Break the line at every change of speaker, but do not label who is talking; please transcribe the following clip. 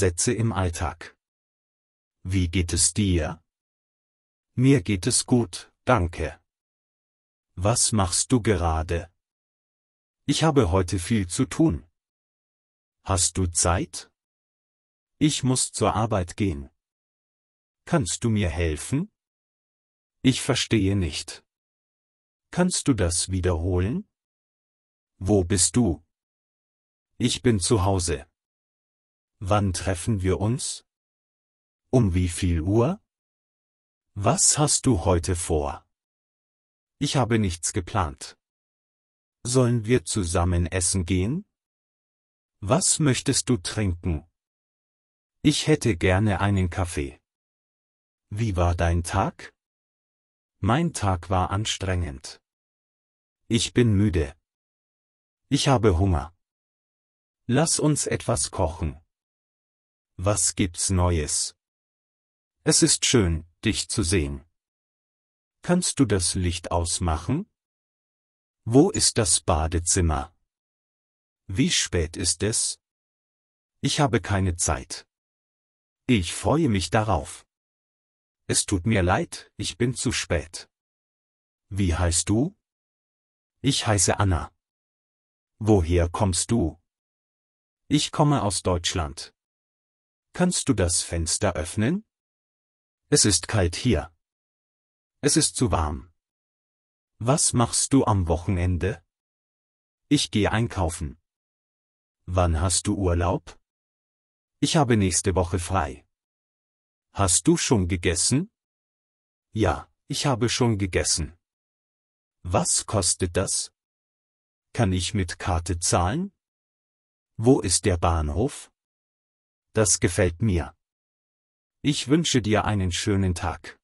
Sätze im Alltag. Wie geht es dir? Mir geht es gut, danke. Was machst du gerade? Ich habe heute viel zu tun. Hast du Zeit? Ich muss zur Arbeit gehen. Kannst du mir helfen? Ich verstehe nicht. Kannst du das wiederholen? Wo bist du? Ich bin zu Hause. Wann treffen wir uns? Um wie viel Uhr? Was hast du heute vor? Ich habe nichts geplant. Sollen wir zusammen essen gehen? Was möchtest du trinken? Ich hätte gerne einen Kaffee. Wie war dein Tag? Mein Tag war anstrengend. Ich bin müde. Ich habe Hunger. Lass uns etwas kochen was gibt's Neues? Es ist schön, dich zu sehen. Kannst du das Licht ausmachen? Wo ist das Badezimmer? Wie spät ist es? Ich habe keine Zeit. Ich freue mich darauf. Es tut mir leid, ich bin zu spät. Wie heißt du? Ich heiße Anna. Woher kommst du? Ich komme aus Deutschland. Kannst du das Fenster öffnen? Es ist kalt hier. Es ist zu warm. Was machst du am Wochenende? Ich gehe einkaufen. Wann hast du Urlaub? Ich habe nächste Woche frei. Hast du schon gegessen? Ja, ich habe schon gegessen. Was kostet das? Kann ich mit Karte zahlen? Wo ist der Bahnhof? Das gefällt mir. Ich wünsche dir einen schönen Tag.